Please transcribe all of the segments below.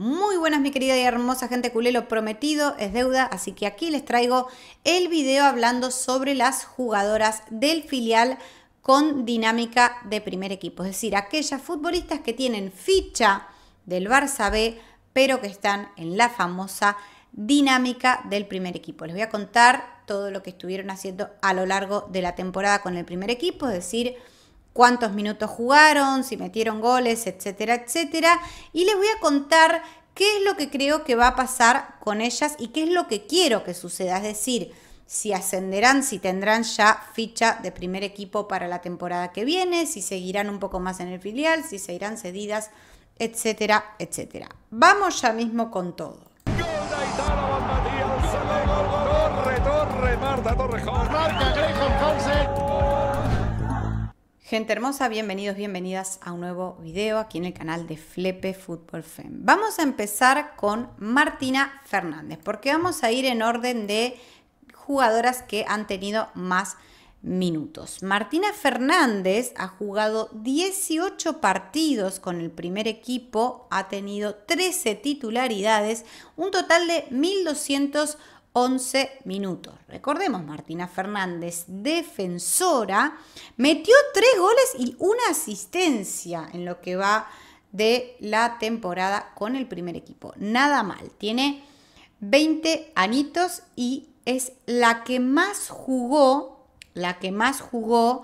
Muy buenas mi querida y hermosa gente culé, lo prometido es deuda, así que aquí les traigo el video hablando sobre las jugadoras del filial con dinámica de primer equipo, es decir, aquellas futbolistas que tienen ficha del Barça B, pero que están en la famosa dinámica del primer equipo. Les voy a contar todo lo que estuvieron haciendo a lo largo de la temporada con el primer equipo, es decir, cuántos minutos jugaron, si metieron goles, etcétera, etcétera. Y les voy a contar qué es lo que creo que va a pasar con ellas y qué es lo que quiero que suceda. Es decir, si ascenderán, si tendrán ya ficha de primer equipo para la temporada que viene, si seguirán un poco más en el filial, si se irán cedidas, etcétera, etcétera. Vamos ya mismo con todo. Torre, Torre, Marta Gente hermosa, bienvenidos, bienvenidas a un nuevo video aquí en el canal de Flepe Fútbol Fem. Vamos a empezar con Martina Fernández, porque vamos a ir en orden de jugadoras que han tenido más minutos. Martina Fernández ha jugado 18 partidos con el primer equipo, ha tenido 13 titularidades, un total de 1200 11 minutos. Recordemos, Martina Fernández, defensora, metió tres goles y una asistencia en lo que va de la temporada con el primer equipo. Nada mal, tiene 20 anitos y es la que más jugó, la que más jugó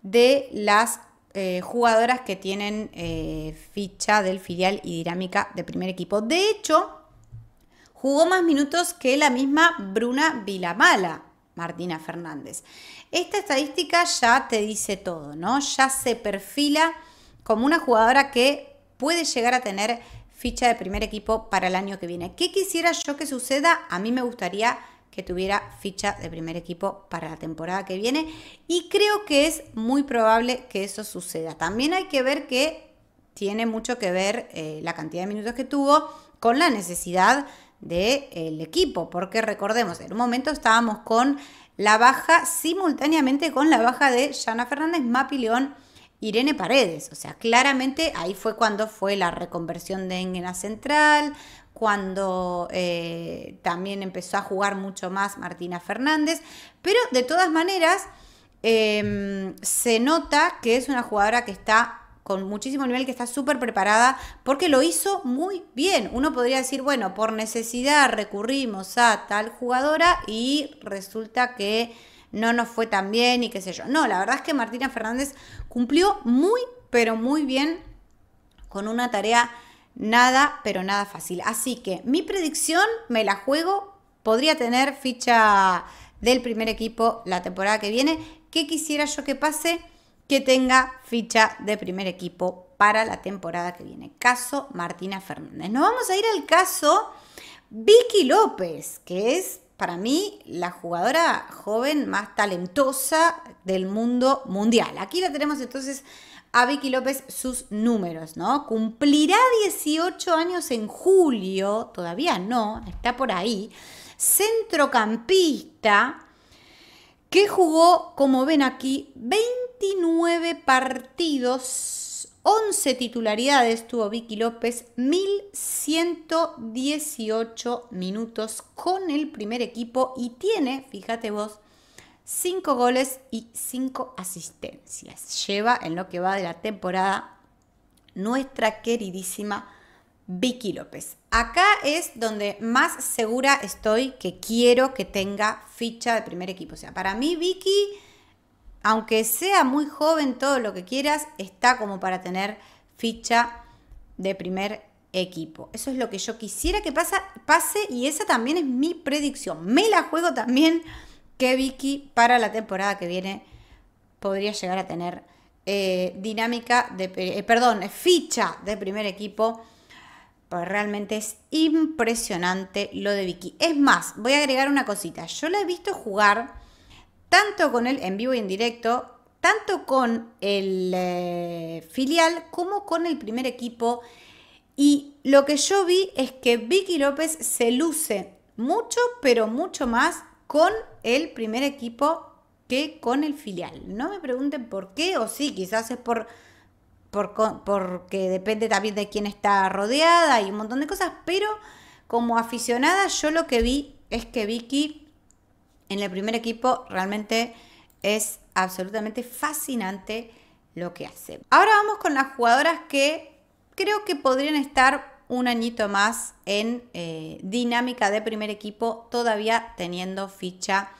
de las eh, jugadoras que tienen eh, ficha del filial y dinámica de primer equipo. De hecho, jugó más minutos que la misma Bruna Vilamala, Martina Fernández. Esta estadística ya te dice todo, ¿no? Ya se perfila como una jugadora que puede llegar a tener ficha de primer equipo para el año que viene. ¿Qué quisiera yo que suceda? A mí me gustaría que tuviera ficha de primer equipo para la temporada que viene y creo que es muy probable que eso suceda. También hay que ver que tiene mucho que ver eh, la cantidad de minutos que tuvo con la necesidad del equipo, porque recordemos, en un momento estábamos con la baja simultáneamente con la baja de Yana Fernández, Mapi Irene Paredes. O sea, claramente ahí fue cuando fue la reconversión de Engena Central, cuando eh, también empezó a jugar mucho más Martina Fernández, pero de todas maneras em, se nota que es una jugadora que está con muchísimo nivel que está súper preparada porque lo hizo muy bien. Uno podría decir, bueno, por necesidad recurrimos a tal jugadora y resulta que no nos fue tan bien y qué sé yo. No, la verdad es que Martina Fernández cumplió muy, pero muy bien con una tarea nada, pero nada fácil. Así que mi predicción me la juego. Podría tener ficha del primer equipo la temporada que viene. ¿Qué quisiera yo que pase? que tenga ficha de primer equipo para la temporada que viene. Caso Martina Fernández. Nos vamos a ir al caso Vicky López, que es para mí la jugadora joven más talentosa del mundo mundial. Aquí la tenemos entonces a Vicky López sus números, ¿no? Cumplirá 18 años en julio, todavía no, está por ahí, centrocampista que jugó, como ven aquí, 20 29 partidos, 11 titularidades tuvo Vicky López, 1118 minutos con el primer equipo y tiene, fíjate vos, 5 goles y 5 asistencias. Lleva en lo que va de la temporada nuestra queridísima Vicky López. Acá es donde más segura estoy que quiero que tenga ficha de primer equipo. O sea, para mí Vicky aunque sea muy joven, todo lo que quieras, está como para tener ficha de primer equipo. Eso es lo que yo quisiera que pase y esa también es mi predicción. Me la juego también que Vicky para la temporada que viene podría llegar a tener eh, dinámica de, eh, perdón, ficha de primer equipo. Pues realmente es impresionante lo de Vicky. Es más, voy a agregar una cosita. Yo la he visto jugar tanto con el en vivo y en directo, tanto con el eh, filial como con el primer equipo. Y lo que yo vi es que Vicky López se luce mucho, pero mucho más con el primer equipo que con el filial. No me pregunten por qué, o sí, quizás es por, por, porque depende también de quién está rodeada y un montón de cosas, pero como aficionada yo lo que vi es que Vicky en el primer equipo realmente es absolutamente fascinante lo que hace. Ahora vamos con las jugadoras que creo que podrían estar un añito más en eh, dinámica de primer equipo, todavía teniendo ficha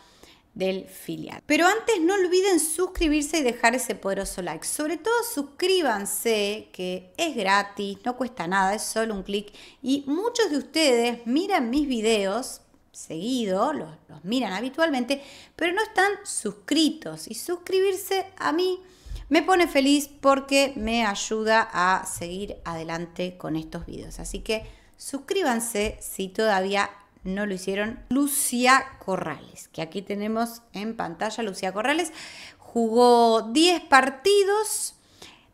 del filial. Pero antes no olviden suscribirse y dejar ese poderoso like. Sobre todo suscríbanse, que es gratis, no cuesta nada, es solo un clic. Y muchos de ustedes miran mis videos seguido, los, miran habitualmente, pero no están suscritos. Y suscribirse a mí me pone feliz porque me ayuda a seguir adelante con estos videos. Así que suscríbanse si todavía no lo hicieron. Lucia Corrales, que aquí tenemos en pantalla Lucía Corrales, jugó 10 partidos,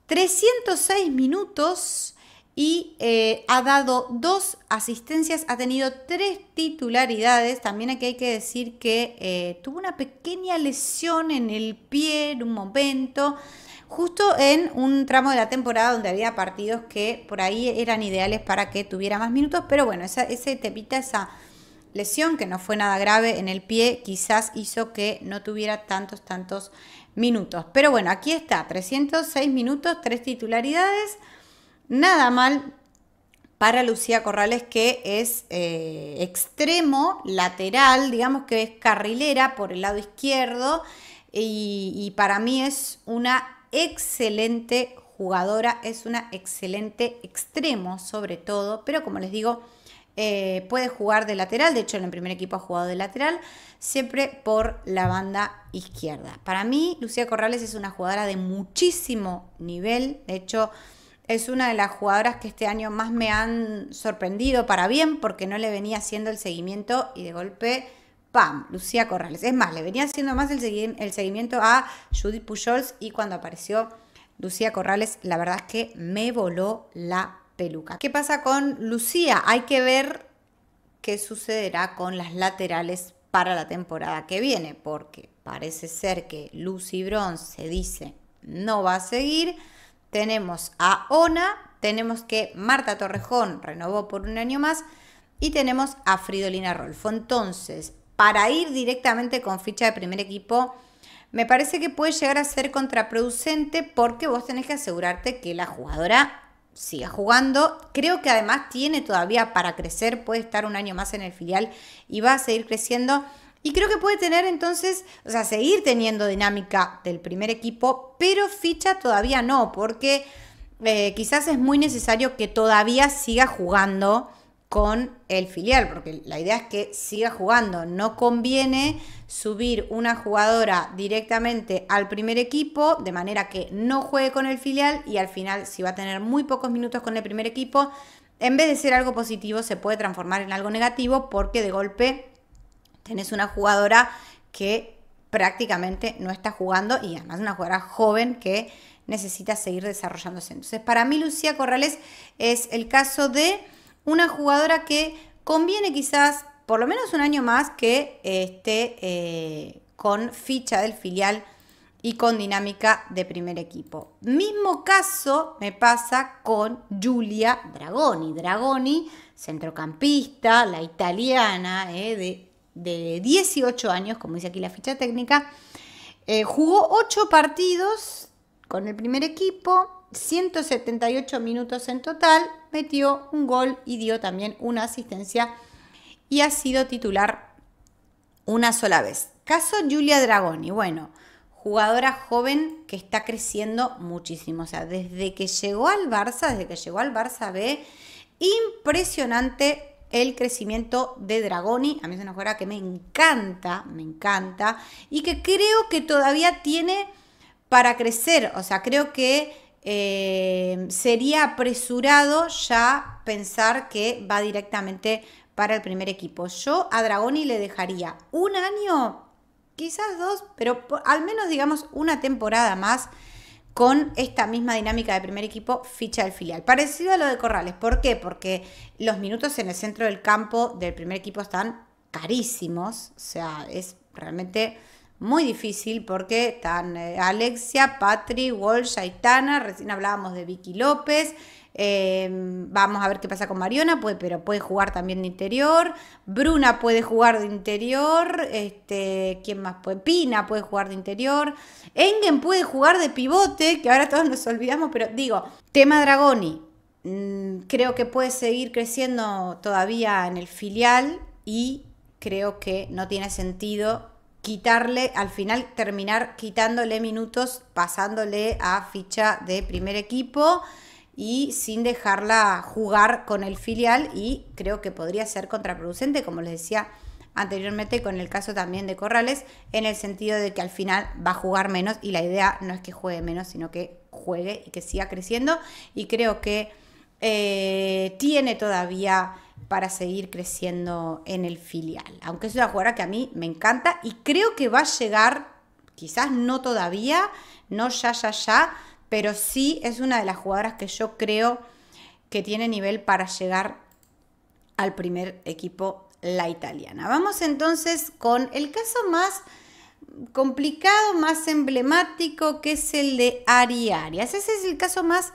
306 minutos y eh, ha dado dos asistencias, ha tenido tres titularidades. También aquí hay que decir que eh, tuvo una pequeña lesión en el pie en un momento, justo en un tramo de la temporada donde había partidos que por ahí eran ideales para que tuviera más minutos, pero bueno, ese tepita, esa lesión que no fue nada grave en el pie, quizás hizo que no tuviera tantos, tantos minutos. Pero bueno, aquí está, 306 minutos, tres titularidades. Nada mal para Lucía Corrales, que es eh, extremo, lateral, digamos que es carrilera por el lado izquierdo, y, para mí es una excelente jugadora, es una excelente extremo sobre todo, pero como les digo, eh, puede jugar de lateral, de hecho en el primer equipo ha jugado de lateral, siempre por la banda izquierda. Para mí, Lucía Corrales es una jugadora de muchísimo nivel, de hecho es una de las jugadoras que este año más me han sorprendido para bien porque no le venía haciendo el seguimiento y de golpe, ¡pam! Lucía Corrales. Es más, le venía haciendo más el, seguimiento a judy Pujols y cuando apareció Lucía Corrales, la verdad es que me voló la peluca. ¿Qué pasa con Lucía? Hay que ver qué sucederá con las laterales para la temporada que viene porque parece ser que Lucy Bronze se dice no va a seguir tenemos a Ona, tenemos que Marta Torrejón renovó por un año más y tenemos a Fridolina Rolfo. Entonces, para ir directamente con ficha de primer equipo, me parece que puede llegar a ser contraproducente porque vos tenés que asegurarte que la jugadora siga jugando. Creo que además tiene todavía para crecer, puede estar un año más en el filial y va a seguir creciendo. Y creo que puede tener entonces, o sea, seguir teniendo dinámica del primer equipo, pero ficha todavía no, porque eh, quizás es muy necesario que todavía siga jugando con el filial, porque la idea es que siga jugando. No conviene subir una jugadora directamente al primer equipo, de manera que no juegue con el filial y al final, si va a tener muy pocos minutos con el primer equipo, en vez de ser algo positivo, se puede transformar en algo negativo porque de golpe tenés una jugadora que prácticamente no está jugando y además una jugadora joven que necesita seguir desarrollándose. Entonces, para mí Lucía Corrales es el caso de una jugadora que conviene quizás por lo menos un año más que eh, esté eh, con ficha del filial y con dinámica de primer equipo. Mismo caso me pasa con Giulia Dragoni. Dragoni, centrocampista, la italiana eh, de de 18 años, como dice aquí la ficha técnica, eh, jugó 8 partidos con el primer equipo, 178 minutos en total, metió un gol y dio también una asistencia y ha sido titular una sola vez. Caso Julia Dragoni, bueno, jugadora joven que está creciendo muchísimo, o sea, desde que llegó al Barça, desde que llegó al Barça B, impresionante el crecimiento de Dragoni. A mí es una jugadora que me encanta, me encanta, y que creo que todavía tiene para crecer. O sea, creo que eh, sería apresurado ya pensar que va directamente para el primer equipo. Yo a Dragoni le dejaría un año, quizás dos, pero al menos digamos una temporada más con esta misma dinámica de primer equipo, ficha del filial. Parecido a lo de Corrales. ¿Por qué? Porque los minutos en el centro del campo del primer equipo están carísimos. O sea, es realmente muy difícil porque están eh, Alexia, Patri, Walsh, Aitana, recién hablábamos de Vicky López. Em, vamos a ver qué pasa con Mariona, pues pero puede jugar también de interior. Bruna puede jugar de interior. Este, ¿Quién más puede? Pina puede jugar de interior. Engen puede jugar de pivote, que ahora todos nos olvidamos, pero digo, tema Dragoni. Mm, creo que puede seguir creciendo todavía en el filial y creo que no tiene sentido quitarle, al final terminar quitándole minutos, pasándole a ficha de primer equipo y sin dejarla jugar con el filial y creo que podría ser contraproducente, como les decía anteriormente con el caso también de Corrales, en el sentido de que al final va a jugar menos y la idea no es que juegue menos, sino que juegue y que siga creciendo y creo que eh, tiene todavía para seguir creciendo en el filial, aunque es una jugadora que a mí me encanta y creo que va a llegar, quizás no todavía, no ya, ya, ya, pero sí es una de las jugadoras que yo creo que tiene nivel para llegar al primer equipo, la italiana. Vamos entonces con el caso más complicado, más emblemático, que es el de Ari Arias. Ese es el caso más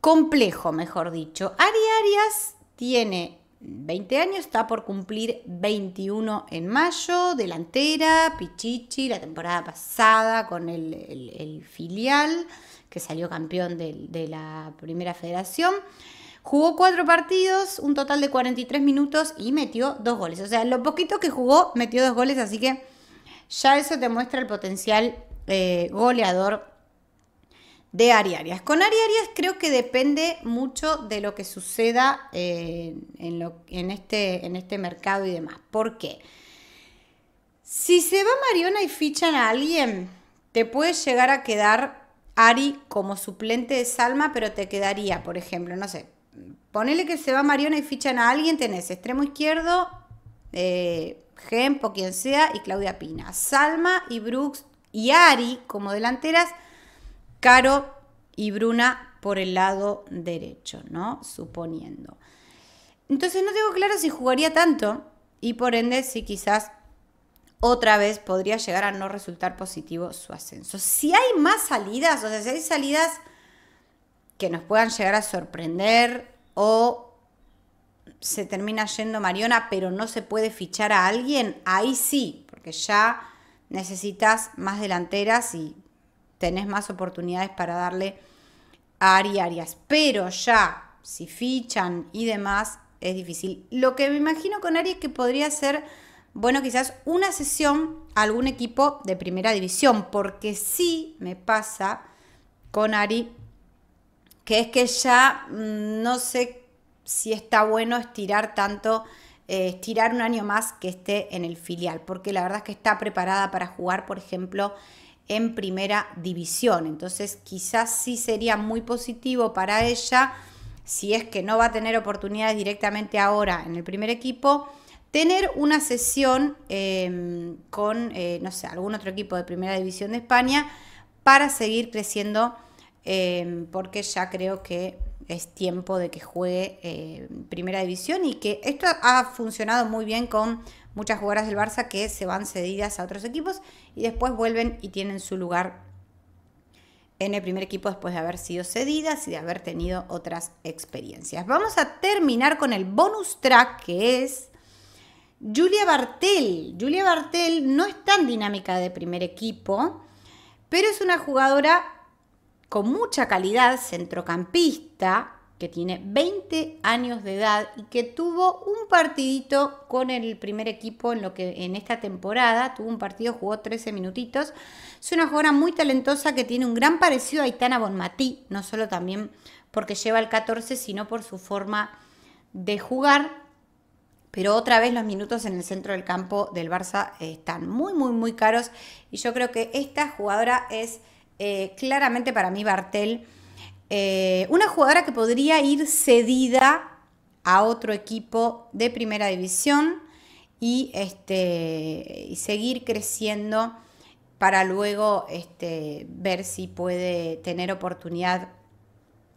complejo, mejor dicho. Ari Arias tiene 20 años, está por cumplir 21 en mayo, delantera, Pichichi, la temporada pasada con el, el filial que salió campeón de, la primera federación. Jugó cuatro partidos, un total de 43 minutos y metió dos goles. O sea, lo poquito que jugó, metió dos goles, así que ya eso te muestra el potencial eh, goleador de Ari Arias. Con Ari Arias creo que depende mucho de lo que suceda eh, en, este, en este mercado y demás. ¿Por qué? Si se va Mariona y fichan a alguien, te puede llegar a quedar Ari como suplente de Salma, pero te quedaría, por ejemplo, no sé, ponele que se va Mariona y fichan a alguien, tenés extremo izquierdo, eh, Gempo, quien sea, y Claudia Pina. Salma y Brooks y Ari como delanteras, Caro y Bruna por el lado derecho, ¿no? Suponiendo. Entonces no tengo claro si jugaría tanto y por ende si quizás otra vez podría llegar a no resultar positivo su ascenso. Si hay más salidas, o sea, si hay salidas que nos puedan llegar a sorprender o se termina yendo Mariona, pero no se puede fichar a alguien, ahí sí, porque ya necesitas más delanteras y tenés más oportunidades para darle a Ari Arias. Pero ya, si fichan y demás, es difícil. Lo que me imagino con Ari es que podría ser bueno, quizás una sesión a algún equipo de primera división, porque sí me pasa con Ari, que es que ya mm, no sé si está bueno estirar tanto, eh, estirar un año más que esté en el filial, porque la verdad es que está preparada para jugar, por ejemplo, en primera división. Entonces, quizás sí sería muy positivo para ella, si es que no va a tener oportunidades directamente ahora en el primer equipo, tener una sesión em, con, eh, no sé, algún otro equipo de Primera División de España para seguir creciendo, em, porque ya creo que es tiempo de que juegue em, Primera División y que esto ha funcionado muy bien con muchas jugadoras del Barça que se van cedidas a otros equipos y después vuelven y tienen su lugar en el primer equipo después de haber sido cedidas y de haber tenido otras experiencias. Vamos a terminar con el bonus track que es Julia Bartel. Julia Bartel no es tan dinámica de primer equipo, pero es una jugadora con mucha calidad, centrocampista, que tiene 20 años de edad y que tuvo un partidito con el primer equipo en lo que en esta temporada tuvo un partido, jugó 13 minutitos. Es una jugadora muy talentosa que tiene un gran parecido a Aitana Bonmatí, no solo también porque lleva el 14, sino por su forma de jugar pero otra vez los minutos en el centro del campo del Barça eh, están muy, muy, muy caros y yo creo que esta jugadora es eh, claramente para mí Bartel, eh, una jugadora que podría ir cedida a otro equipo de primera división y, este, y seguir creciendo para luego este, ver si puede tener oportunidad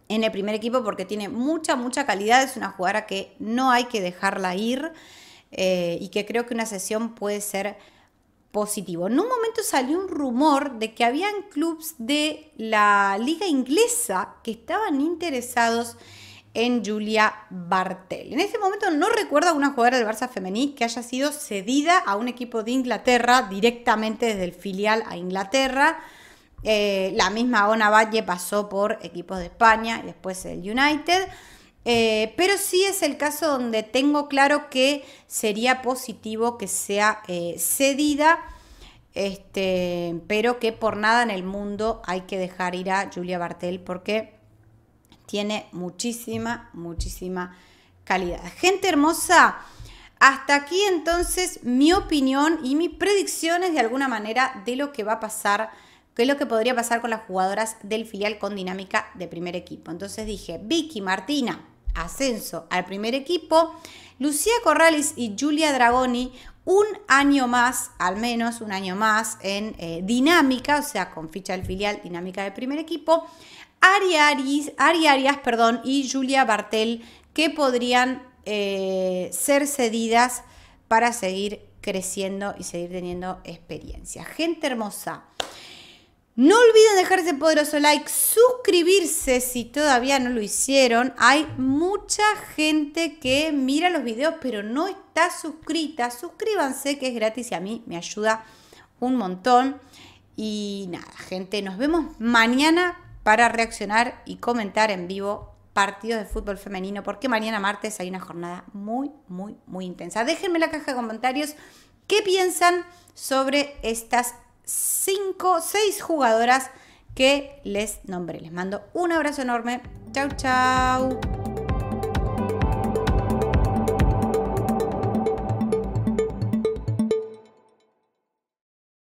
en el primer equipo porque tiene mucha, mucha calidad. Es una jugadora que no hay que dejarla ir eh, y que creo que una sesión puede ser positivo. En un momento salió un rumor de que habían clubes de la liga inglesa que estaban interesados en Julia Bartel. En ese momento no recuerdo a una jugadora del Barça femenil que haya sido cedida a un equipo de Inglaterra directamente desde el filial a Inglaterra. Eh, la misma Ona Valle pasó por equipos de España y después el United. Eh, pero sí es el caso donde tengo claro que sería positivo que sea eh, cedida, este, pero que por nada en el mundo hay que dejar ir a Julia Bartel porque tiene muchísima, muchísima calidad. Gente hermosa, hasta aquí entonces mi opinión y mis predicciones de alguna manera de lo que va a pasar qué es lo que podría pasar con las jugadoras del filial con dinámica de primer equipo. Entonces dije, Vicky Martina, ascenso al primer equipo, Lucía Corrales y Julia Dragoni, un año más, al menos un año más, en eh, dinámica, o sea, con ficha del filial, dinámica de primer equipo, Ari Arias, perdón, y Julia Bartel, que podrían eh, ser cedidas para seguir creciendo y seguir teniendo experiencia. Gente hermosa. No olviden dejar ese poderoso like, suscribirse si todavía no lo hicieron. Hay mucha gente que mira los videos pero no está suscrita. Suscríbanse que es gratis y a mí me ayuda un montón. Y nada, gente, nos vemos mañana para reaccionar y comentar en vivo partidos de fútbol femenino, porque mañana martes hay una jornada muy, muy, muy intensa. Déjenme en la caja de comentarios qué piensan sobre estas cinco, seis jugadoras que les nombré. Les mando un abrazo enorme. Chau, chau.